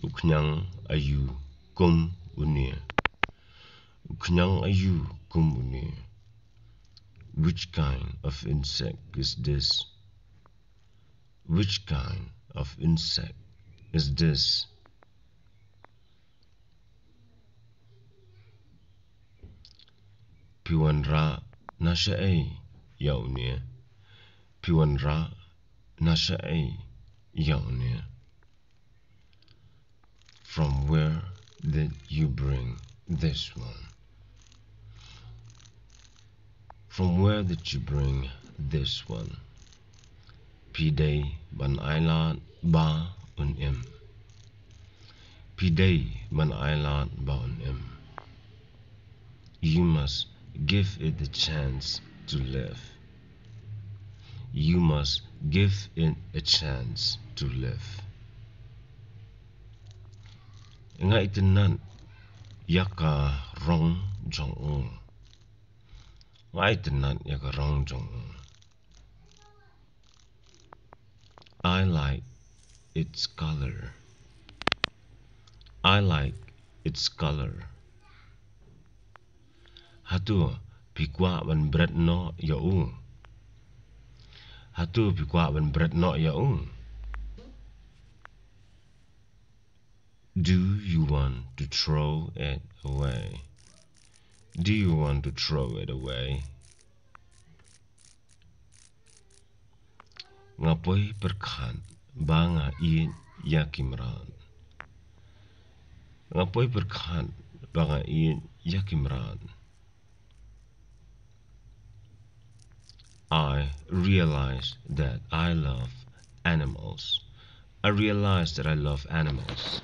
Which kind of insect is this? Which kind of insect is this? Piwan ra nasha ai yau ne. Piwan ra nasha from where did you bring this one? From where did you bring this one? Pidei ban eilat ba unim. im. Pidei ban eilat ba unim. im. You must give it the chance to live. You must give it a chance to live. nga itin na yaka rong jong un nga itin na yaka rong jong un I like its color I like its color hatu pikwa wan bret no ya un hatu pikwa wan bret no ya un Do you want to throw it away? Do you want to throw it away? Ngapoy perkhan banga i yakimran. Ngapoy perkhan banga i yakimran. I realized that I love animals. I realized that I love animals.